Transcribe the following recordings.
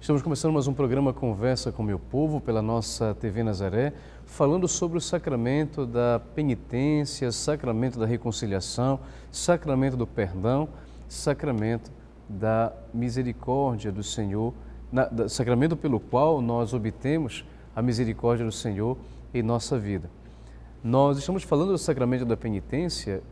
Estamos começando mais um programa Conversa com Meu Povo pela nossa TV Nazaré, falando sobre o sacramento da penitência, sacramento da reconciliação, sacramento do perdão, sacramento da misericórdia do Senhor, na, da, sacramento pelo qual nós obtemos a misericórdia do Senhor em nossa vida. Nós estamos falando do sacramento da penitência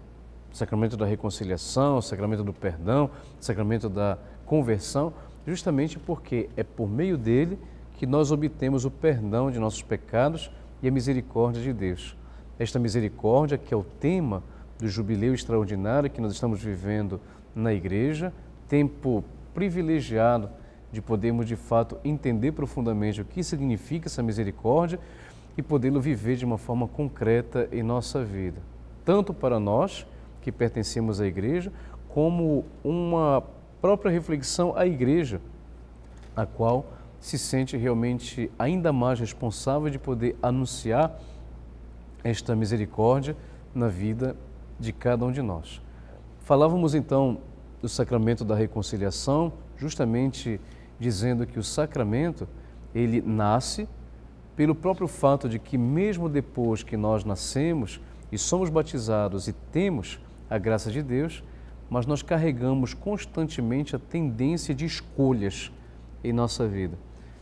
sacramento da reconciliação, sacramento do perdão, sacramento da conversão, justamente porque é por meio dele que nós obtemos o perdão de nossos pecados e a misericórdia de Deus. Esta misericórdia, que é o tema do jubileu extraordinário que nós estamos vivendo na igreja, tempo privilegiado de podermos de fato entender profundamente o que significa essa misericórdia e podê-lo viver de uma forma concreta em nossa vida, tanto para nós que pertencemos à igreja, como uma própria reflexão à igreja, a qual se sente realmente ainda mais responsável de poder anunciar esta misericórdia na vida de cada um de nós. Falávamos então do sacramento da reconciliação, justamente dizendo que o sacramento ele nasce pelo próprio fato de que mesmo depois que nós nascemos e somos batizados e temos a graça de Deus, mas nós carregamos constantemente a tendência de escolhas em nossa vida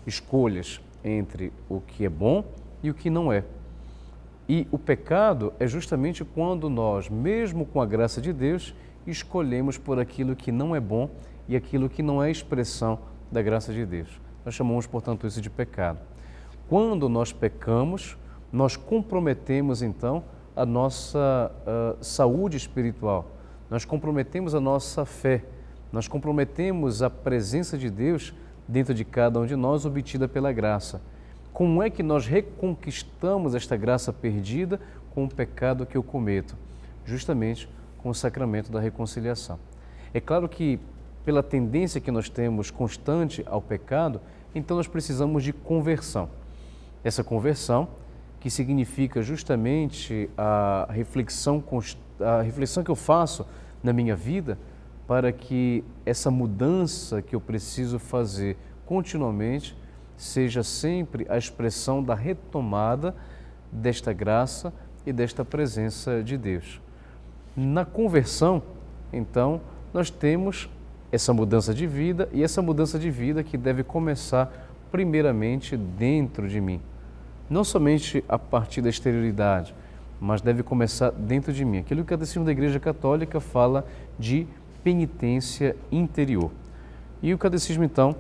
escolhas entre o que é bom e o que não é. E o pecado é justamente quando nós, mesmo com a graça de Deus, escolhemos por aquilo que não é bom e aquilo que não é expressão da graça de Deus. Nós chamamos, portanto, isso de pecado. Quando nós pecamos, nós comprometemos então a nossa uh, saúde espiritual, nós comprometemos a nossa fé, nós comprometemos a presença de Deus dentro de cada um de nós, obtida pela graça. Como é que nós reconquistamos esta graça perdida com o pecado que eu cometo? Justamente com o sacramento da reconciliação. É claro que, pela tendência que nós temos constante ao pecado, então nós precisamos de conversão. Essa conversão que significa justamente a reflexão, a reflexão que eu faço na minha vida para que essa mudança que eu preciso fazer continuamente seja sempre a expressão da retomada desta graça e desta presença de Deus. Na conversão, então, nós temos essa mudança de vida e essa mudança de vida que deve começar primeiramente dentro de mim não somente a partir da exterioridade, mas deve começar dentro de mim. Aquilo que o Catecismo da Igreja Católica fala de penitência interior. E o Catecismo, então,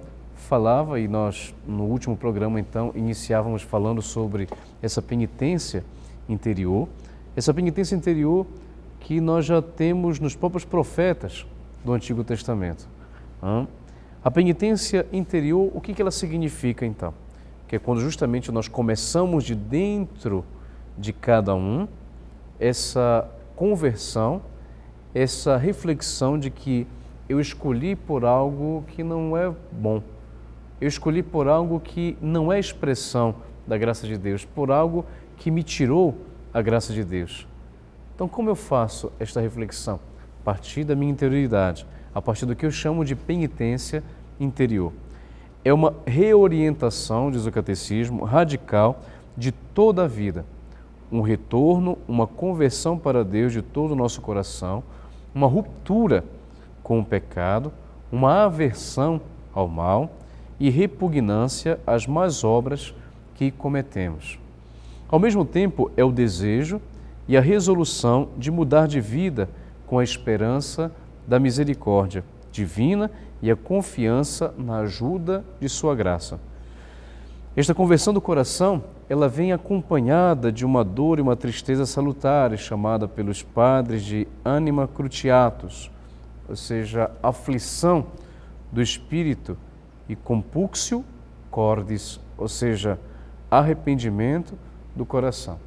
falava, e nós no último programa, então, iniciávamos falando sobre essa penitência interior, essa penitência interior que nós já temos nos próprios profetas do Antigo Testamento. A penitência interior, o que ela significa, então? que é quando justamente nós começamos de dentro de cada um essa conversão, essa reflexão de que eu escolhi por algo que não é bom, eu escolhi por algo que não é expressão da graça de Deus, por algo que me tirou a graça de Deus. Então, como eu faço esta reflexão? A partir da minha interioridade, a partir do que eu chamo de penitência interior é uma reorientação, diz o catecismo, radical de toda a vida. Um retorno, uma conversão para Deus de todo o nosso coração, uma ruptura com o pecado, uma aversão ao mal e repugnância às más obras que cometemos. Ao mesmo tempo, é o desejo e a resolução de mudar de vida com a esperança da misericórdia divina e a confiança na ajuda de sua graça. Esta conversão do coração, ela vem acompanhada de uma dor e uma tristeza salutares, chamada pelos padres de anima cruciatus, ou seja, aflição do espírito, e compuxio cordis, ou seja, arrependimento do coração.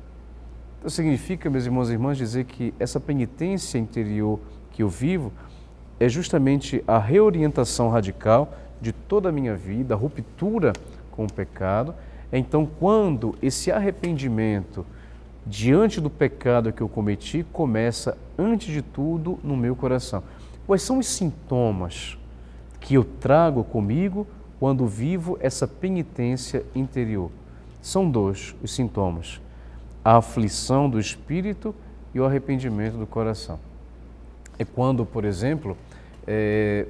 Então significa, meus irmãos e irmãs, dizer que essa penitência interior que eu vivo, é justamente a reorientação radical de toda a minha vida, a ruptura com o pecado. Então, quando esse arrependimento diante do pecado que eu cometi começa, antes de tudo, no meu coração. Quais são os sintomas que eu trago comigo quando vivo essa penitência interior? São dois os sintomas: a aflição do espírito e o arrependimento do coração. É quando, por exemplo, é,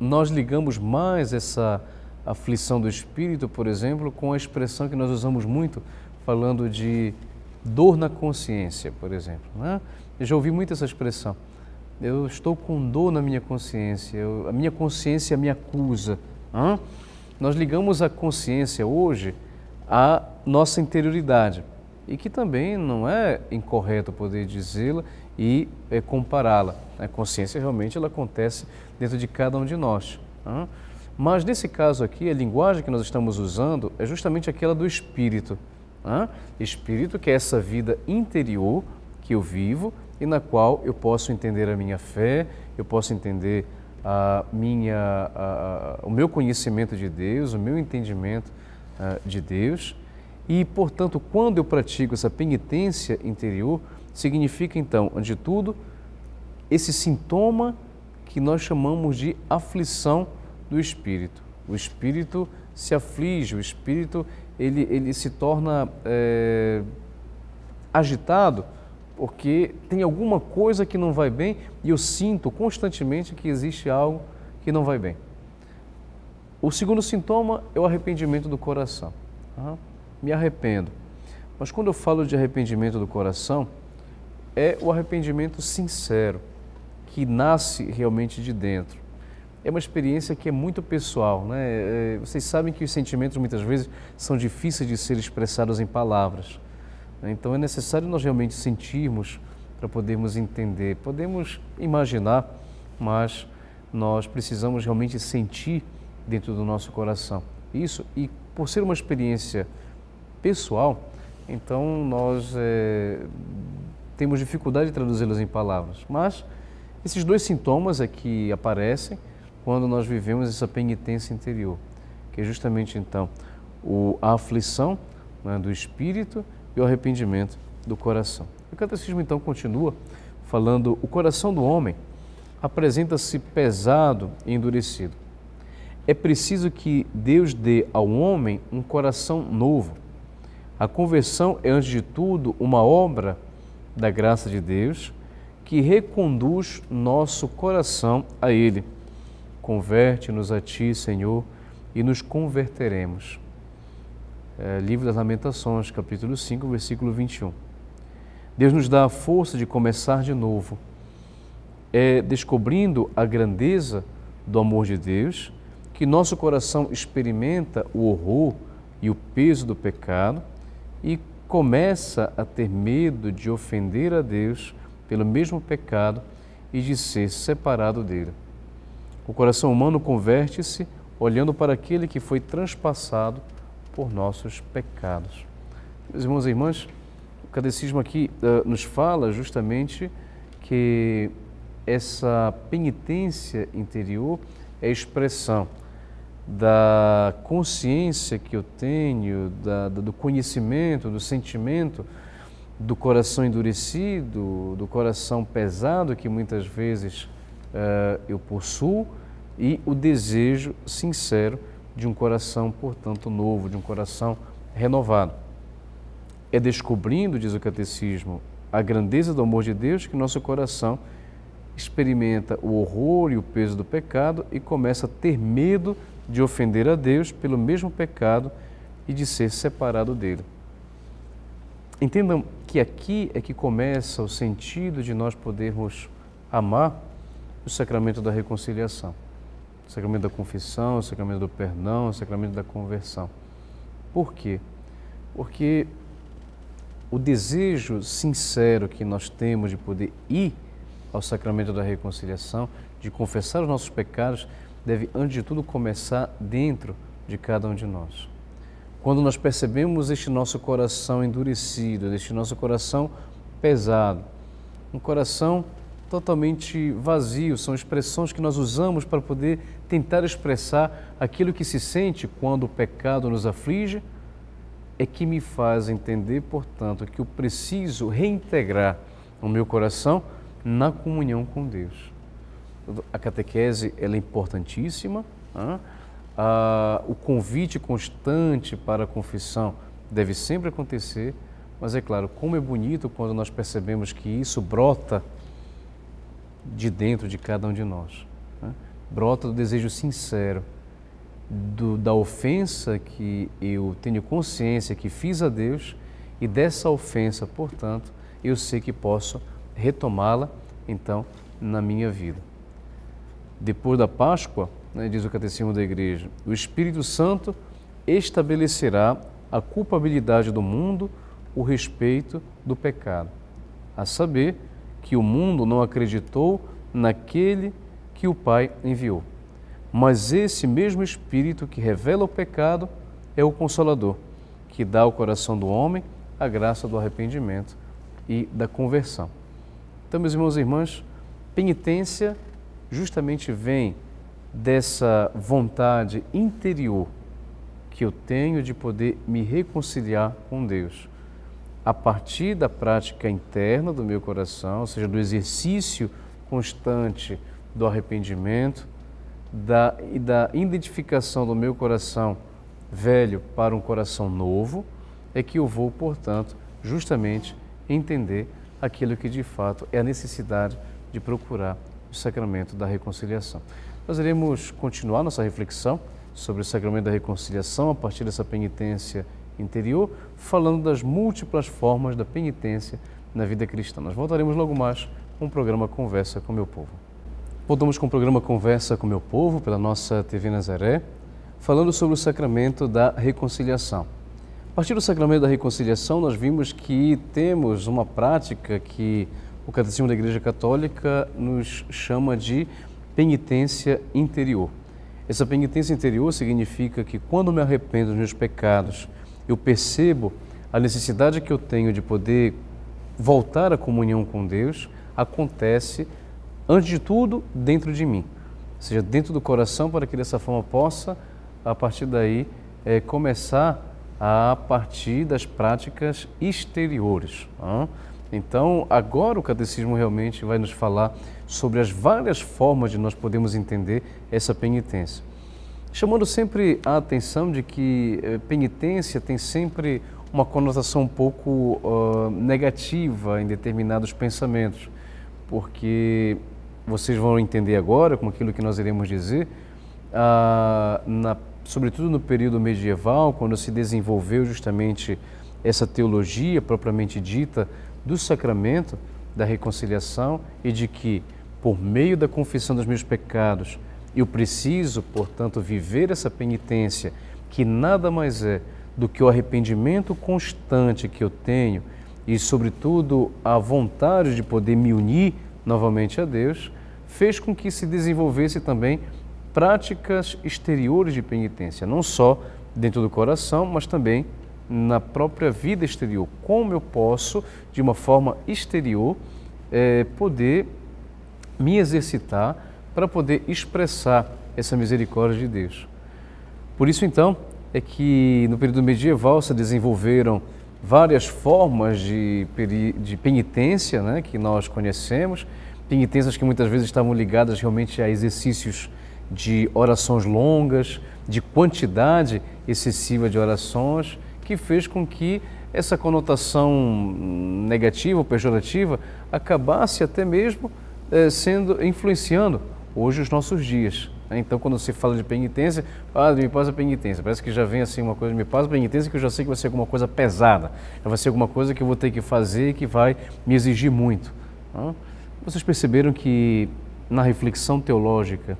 nós ligamos mais essa aflição do espírito, por exemplo, com a expressão que nós usamos muito, falando de dor na consciência, por exemplo. Né? Eu já ouvi muito essa expressão. Eu estou com dor na minha consciência, eu, a minha consciência me acusa. Nós ligamos a consciência hoje à nossa interioridade, e que também não é incorreto poder dizê-la, e é, compará-la. A consciência realmente ela acontece dentro de cada um de nós. Né? Mas nesse caso aqui, a linguagem que nós estamos usando é justamente aquela do espírito. Né? Espírito que é essa vida interior que eu vivo e na qual eu posso entender a minha fé, eu posso entender a minha, a, o meu conhecimento de Deus, o meu entendimento a, de Deus. E, portanto, quando eu pratico essa penitência interior, significa então, antes de tudo, esse sintoma que nós chamamos de aflição do espírito. O espírito se aflige, o espírito ele, ele se torna é, agitado porque tem alguma coisa que não vai bem e eu sinto constantemente que existe algo que não vai bem. O segundo sintoma é o arrependimento do coração. Uhum. Me arrependo. Mas quando eu falo de arrependimento do coração, é o arrependimento sincero, que nasce realmente de dentro. É uma experiência que é muito pessoal, né? É, é, vocês sabem que os sentimentos muitas vezes são difíceis de ser expressados em palavras. Né? Então é necessário nós realmente sentirmos para podermos entender. Podemos imaginar, mas nós precisamos realmente sentir dentro do nosso coração. Isso, e por ser uma experiência pessoal, então nós é, temos dificuldade de traduzi-los em palavras. Mas esses dois sintomas é que aparecem quando nós vivemos essa penitência interior, que é justamente então o, a aflição né, do espírito e o arrependimento do coração. O catecismo então continua falando: o coração do homem apresenta-se pesado e endurecido. É preciso que Deus dê ao homem um coração novo. A conversão é, antes de tudo, uma obra da graça de Deus que reconduz nosso coração a Ele. Converte-nos a Ti, Senhor, e nos converteremos. É, Livro das Lamentações, capítulo 5, versículo 21. Deus nos dá a força de começar de novo, é descobrindo a grandeza do amor de Deus que nosso coração experimenta o horror e o peso do pecado e começa a ter medo de ofender a Deus pelo mesmo pecado e de ser separado dele. O coração humano converte-se olhando para aquele que foi transpassado por nossos pecados. Meus irmãos e irmãs, o catecismo aqui uh, nos fala justamente que essa penitência interior é expressão da consciência que eu tenho, da, do conhecimento, do sentimento, do coração endurecido, do coração pesado que muitas vezes uh, eu possuo e o desejo sincero de um coração, portanto, novo, de um coração renovado. É descobrindo, diz o catecismo, a grandeza do amor de Deus que nosso coração experimenta o horror e o peso do pecado e começa a ter medo de ofender a Deus pelo mesmo pecado e de ser separado dele. Entendam que aqui é que começa o sentido de nós podermos amar o sacramento da reconciliação, o sacramento da confissão, o sacramento do perdão, o sacramento da conversão. Por quê? Porque o desejo sincero que nós temos de poder ir ao sacramento da reconciliação, de confessar os nossos pecados, deve, antes de tudo, começar dentro de cada um de nós. Quando nós percebemos este nosso coração endurecido, este nosso coração pesado, um coração totalmente vazio, são expressões que nós usamos para poder tentar expressar aquilo que se sente quando o pecado nos aflige, é que me faz entender, portanto, que eu preciso reintegrar o meu coração na comunhão com Deus a catequese é importantíssima. Né? Ah, o convite constante para a confissão deve sempre acontecer, mas é claro, como é bonito quando nós percebemos que isso brota de dentro de cada um de nós. Né? Brota do desejo sincero, do, da ofensa que eu tenho consciência que fiz a Deus e dessa ofensa, portanto, eu sei que posso retomá-la, então, na minha vida depois da Páscoa, né, diz o Catecismo da Igreja, o Espírito Santo estabelecerá a culpabilidade do mundo, o respeito do pecado, a saber que o mundo não acreditou naquele que o Pai enviou. Mas esse mesmo Espírito que revela o pecado é o Consolador, que dá ao coração do homem a graça do arrependimento e da conversão. Então, meus irmãos e irmãs, penitência justamente vem dessa vontade interior que eu tenho de poder me reconciliar com Deus. A partir da prática interna do meu coração, ou seja, do exercício constante do arrependimento da, e da identificação do meu coração velho para um coração novo, é que eu vou, portanto, justamente entender aquilo que de fato é a necessidade de procurar o sacramento da reconciliação. Nós iremos continuar nossa reflexão sobre o sacramento da reconciliação a partir dessa penitência interior, falando das múltiplas formas da penitência na vida cristã. Nós voltaremos logo mais com o programa Conversa com meu povo. Voltamos com o programa Conversa com meu povo pela nossa TV Nazaré, falando sobre o sacramento da reconciliação. A partir do sacramento da reconciliação, nós vimos que temos uma prática que o Catecismo da Igreja Católica nos chama de penitência interior. Essa penitência interior significa que quando me arrependo dos meus pecados, eu percebo a necessidade que eu tenho de poder voltar à comunhão com Deus, acontece antes de tudo dentro de mim, ou seja dentro do coração, para que dessa forma possa, a partir daí, é, começar a partir das práticas exteriores. Não? Então, agora o catecismo realmente vai nos falar sobre as várias formas de nós podemos entender essa penitência. Chamando sempre a atenção de que eh, penitência tem sempre uma conotação um pouco uh, negativa em determinados pensamentos, porque vocês vão entender agora com aquilo que nós iremos dizer, uh, na, sobretudo no período medieval, quando se desenvolveu justamente essa teologia propriamente dita do sacramento da reconciliação e de que, por meio da confissão dos meus pecados, eu preciso, portanto, viver essa penitência, que nada mais é do que o arrependimento constante que eu tenho e, sobretudo, a vontade de poder me unir novamente a Deus, fez com que se desenvolvesse também práticas exteriores de penitência, não só dentro do coração, mas também na própria vida exterior. Como eu posso, de uma forma exterior, é, poder me exercitar para poder expressar essa misericórdia de Deus. Por isso, então, é que no período medieval se desenvolveram várias formas de, de penitência né, que nós conhecemos, penitências que muitas vezes estavam ligadas realmente a exercícios de orações longas, de quantidade excessiva de orações, que fez com que essa conotação negativa ou pejorativa acabasse até mesmo eh, sendo influenciando hoje os nossos dias. Né? Então, quando se fala de penitência, padre, me passa penitência. Parece que já vem assim uma coisa, me passa penitência, que eu já sei que vai ser alguma coisa pesada, vai ser alguma coisa que eu vou ter que fazer e que vai me exigir muito. Né? Vocês perceberam que na reflexão teológica,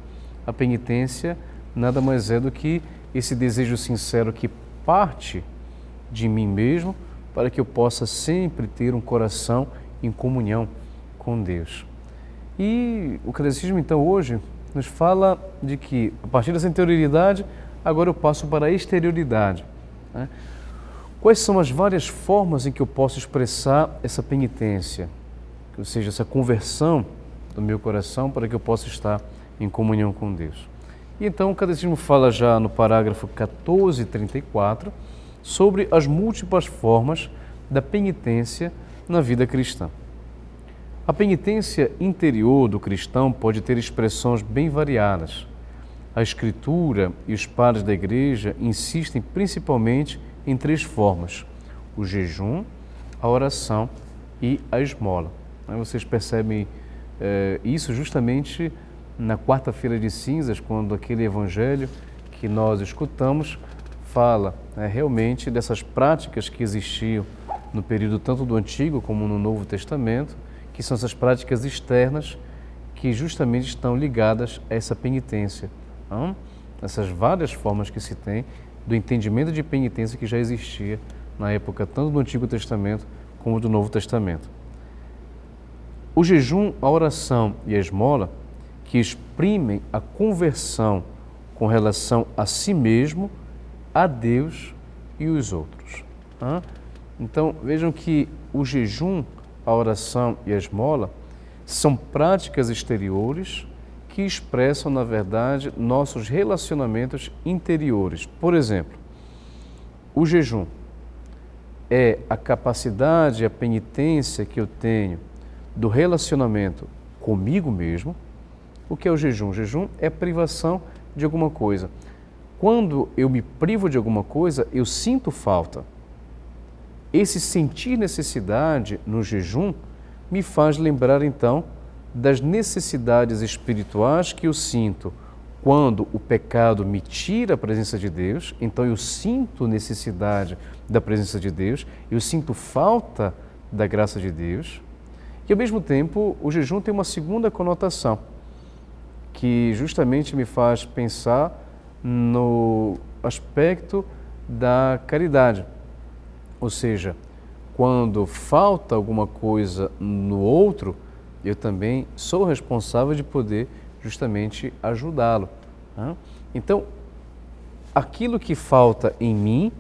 a penitência nada mais é do que esse desejo sincero que parte de mim mesmo, para que eu possa sempre ter um coração em comunhão com Deus. E o catecismo, então, hoje nos fala de que, a partir dessa interioridade, agora eu passo para a exterioridade. Né? Quais são as várias formas em que eu posso expressar essa penitência, ou seja, essa conversão do meu coração para que eu possa estar em comunhão com Deus? E então o catecismo fala já no parágrafo 1434 sobre as múltiplas formas da penitência na vida cristã. A penitência interior do cristão pode ter expressões bem variadas. A Escritura e os padres da Igreja insistem principalmente em três formas: o jejum, a oração e a esmola. Vocês percebem eh, isso justamente na quarta-feira de cinzas, quando aquele evangelho que nós escutamos fala né, realmente dessas práticas que existiam no período tanto do Antigo como no Novo Testamento, que são essas práticas externas que justamente estão ligadas a essa penitência. Não? Essas várias formas que se tem do entendimento de penitência que já existia na época tanto do Antigo Testamento como do Novo Testamento. O jejum, a oração e a esmola, que exprimem a conversão com relação a si mesmo a Deus e os outros. Então vejam que o jejum, a oração e a esmola são práticas exteriores que expressam, na verdade, nossos relacionamentos interiores. Por exemplo, o jejum é a capacidade, a penitência que eu tenho do relacionamento comigo mesmo. O que é o jejum? O jejum é privação de alguma coisa quando eu me privo de alguma coisa, eu sinto falta. Esse sentir necessidade no jejum me faz lembrar então das necessidades espirituais que eu sinto quando o pecado me tira a presença de Deus, então eu sinto necessidade da presença de Deus, eu sinto falta da graça de Deus. E ao mesmo tempo, o jejum tem uma segunda conotação, que justamente me faz pensar no aspecto da caridade. Ou seja, quando falta alguma coisa no outro, eu também sou responsável de poder justamente ajudá-lo. Né? Então, aquilo que falta em mim,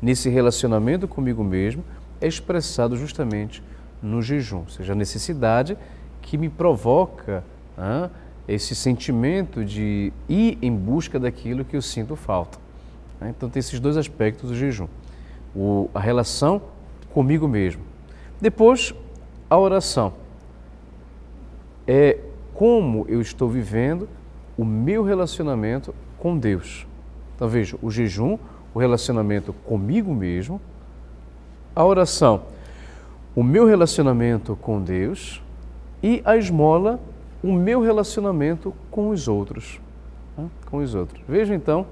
nesse relacionamento comigo mesmo, é expressado justamente no jejum, ou seja, a necessidade que me provoca né, esse sentimento de ir em busca daquilo que eu sinto falta. Né? Então tem esses dois aspectos do jejum. O, a relação comigo mesmo. Depois, a oração. É como eu estou vivendo o meu relacionamento com Deus. Então veja, o jejum, o relacionamento comigo mesmo, a oração, o meu relacionamento com Deus e a esmola o meu relacionamento com os outros. Né? Com os outros. Veja então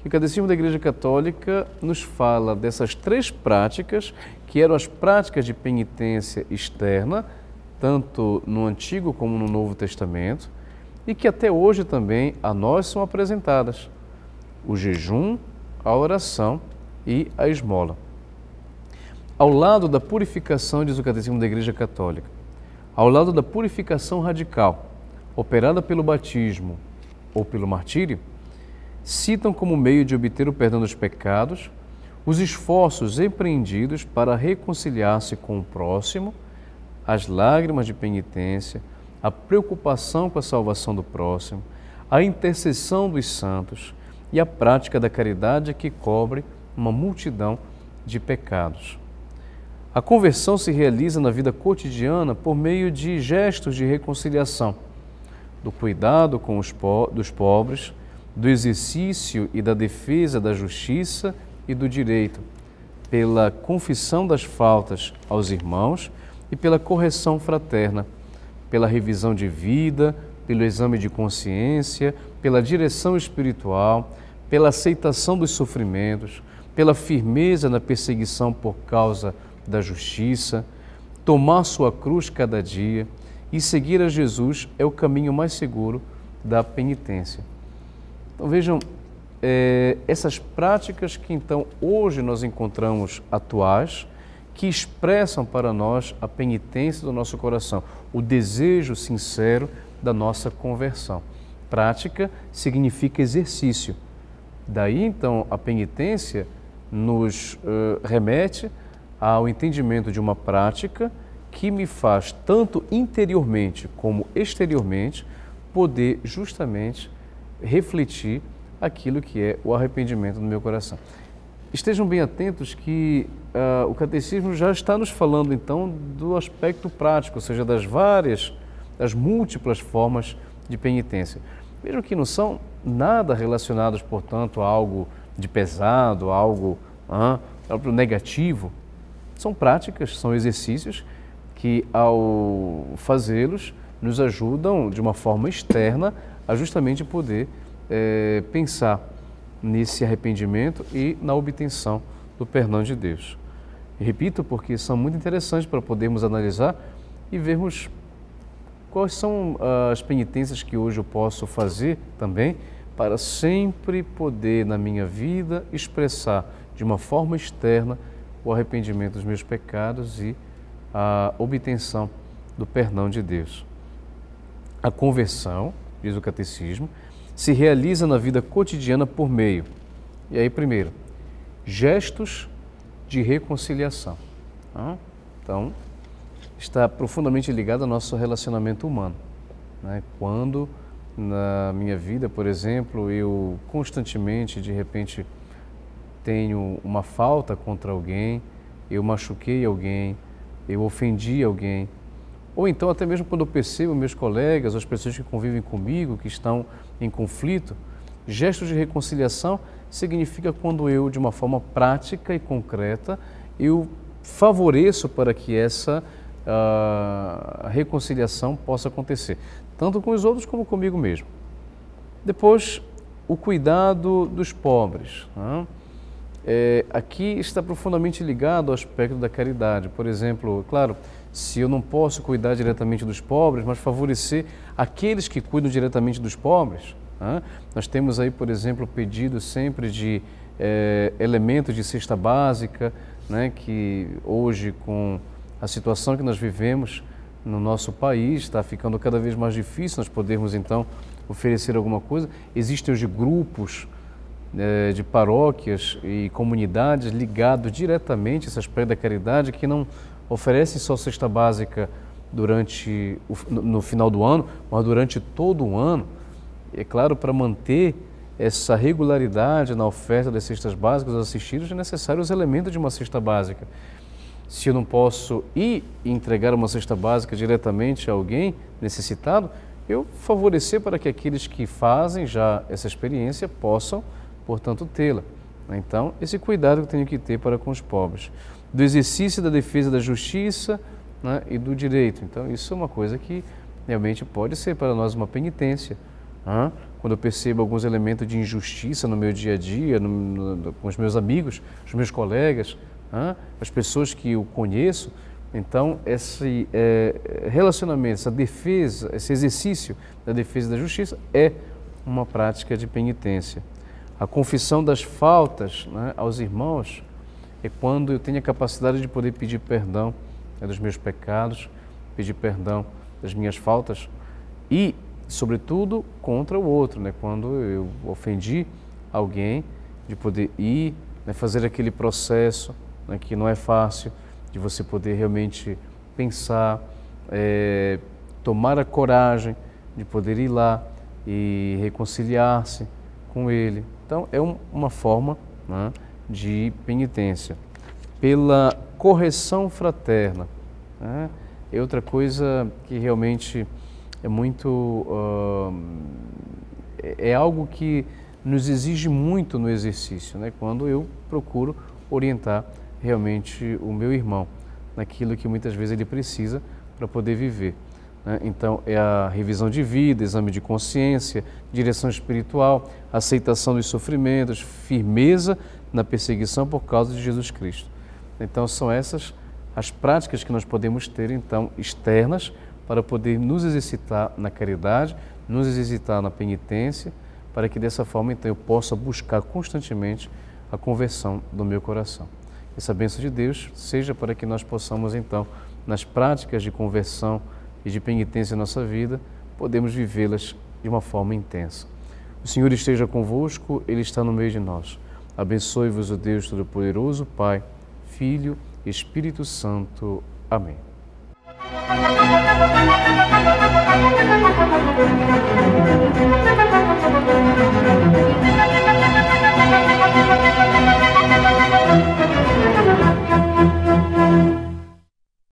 que o Catecismo da Igreja Católica nos fala dessas três práticas, que eram as práticas de penitência externa, tanto no Antigo como no Novo Testamento, e que até hoje também a nós são apresentadas: o jejum, a oração e a esmola. Ao lado da purificação, diz o Catecismo da Igreja Católica, ao lado da purificação radical, operada pelo batismo ou pelo martírio, citam como meio de obter o perdão dos pecados os esforços empreendidos para reconciliar-se com o próximo, as lágrimas de penitência, a preocupação com a salvação do próximo, a intercessão dos santos e a prática da caridade que cobre uma multidão de pecados. A conversão se realiza na vida cotidiana por meio de gestos de reconciliação do cuidado com os po dos pobres, do exercício e da defesa da justiça e do direito, pela confissão das faltas aos irmãos e pela correção fraterna, pela revisão de vida, pelo exame de consciência, pela direção espiritual, pela aceitação dos sofrimentos, pela firmeza na perseguição por causa da justiça, tomar sua cruz cada dia e seguir a Jesus é o caminho mais seguro da penitência. Então vejam, é, essas práticas que então hoje nós encontramos atuais, que expressam para nós a penitência do nosso coração, o desejo sincero da nossa conversão. Prática significa exercício. Daí então a penitência nos uh, remete ao entendimento de uma prática que me faz tanto interiormente como exteriormente poder justamente refletir aquilo que é o arrependimento no meu coração. Estejam bem atentos que uh, o catecismo já está nos falando então do aspecto prático, ou seja, das várias, das múltiplas formas de penitência. Vejam que não são nada relacionados, portanto, a algo de pesado, algo uh, negativo. São práticas, são exercícios que ao fazê-los nos ajudam de uma forma externa a justamente poder é, pensar nesse arrependimento e na obtenção do perdão de Deus. Repito, porque são muito interessantes para podermos analisar e vermos quais são ah, as penitências que hoje eu posso fazer também para sempre poder na minha vida expressar de uma forma externa o arrependimento dos meus pecados e a obtenção do perdão de Deus. A conversão, diz o catecismo, se realiza na vida cotidiana por meio. E aí, primeiro, gestos de reconciliação. Então, está profundamente ligado ao nosso relacionamento humano. Né? Quando na minha vida, por exemplo, eu constantemente, de repente, tenho uma falta contra alguém, eu machuquei alguém, eu ofendi alguém. Ou então, até mesmo quando eu percebo meus colegas, as pessoas que convivem comigo, que estão em conflito, gestos de reconciliação significa quando eu, de uma forma prática e concreta, eu favoreço para que essa uh, reconciliação possa acontecer, tanto com os outros como comigo mesmo. Depois, o cuidado dos pobres. Né? é, aqui está profundamente ligado ao aspecto da caridade. Por exemplo, claro, se eu não posso cuidar diretamente dos pobres, mas favorecer aqueles que cuidam diretamente dos pobres. Né? Nós temos aí, por exemplo, pedido sempre de é, elementos de cesta básica, né, que hoje, com a situação que nós vivemos no nosso país, está ficando cada vez mais difícil nós podermos, então, oferecer alguma coisa. Existem hoje grupos é, de paróquias e comunidades ligado diretamente a essas prédios da caridade que não oferecem só cesta básica durante o, no final do ano, mas durante todo o ano, é claro, para manter essa regularidade na oferta das cestas básicas aos assistidos, é necessário os elementos de uma cesta básica. Se eu não posso ir entregar uma cesta básica diretamente a alguém necessitado, eu favorecer para que aqueles que fazem já essa experiência possam portanto, tê-la. Né? Então, esse cuidado que eu tenho que ter para com os pobres. Do exercício da defesa da justiça né, e do direito. Então, isso é uma coisa que realmente pode ser para nós uma penitência. Né? Quando eu percebo alguns elementos de injustiça no meu dia a dia, no, no, com os meus amigos, os meus colegas, né? as pessoas que eu conheço, então, esse é, relacionamento, essa defesa, esse exercício da defesa da justiça é uma prática de penitência. A confissão das faltas né, aos irmãos é quando eu tenho a capacidade de poder pedir perdão né, dos meus pecados, pedir perdão das minhas faltas e, sobretudo, contra o outro, né, quando eu ofendi alguém, de poder ir, né, fazer aquele processo né, que não é fácil, de você poder realmente pensar, é, tomar a coragem de poder ir lá e reconciliar-se com ele, então, é um, uma forma né, de penitência. Pela correção fraterna. Né, é outra coisa que realmente é muito. Uh, é algo que nos exige muito no exercício, né, quando eu procuro orientar realmente o meu irmão naquilo que muitas vezes ele precisa para poder viver. Né? Então, é a revisão de vida, exame de consciência, direção espiritual, aceitação dos sofrimentos, firmeza na perseguição por causa de Jesus Cristo. Então, são essas as práticas que nós podemos ter, então, externas, para poder nos exercitar na caridade, nos exercitar na penitência, para que dessa forma, então, eu possa buscar constantemente a conversão do meu coração. Essa bênção de Deus seja para que nós possamos, então, nas práticas de conversão, e de penitência em nossa vida, podemos vivê-las de uma forma intensa. O Senhor esteja convosco, Ele está no meio de nós. Abençoe-vos o Deus Todo-Poderoso, Pai, Filho, e Espírito Santo. Amém. Música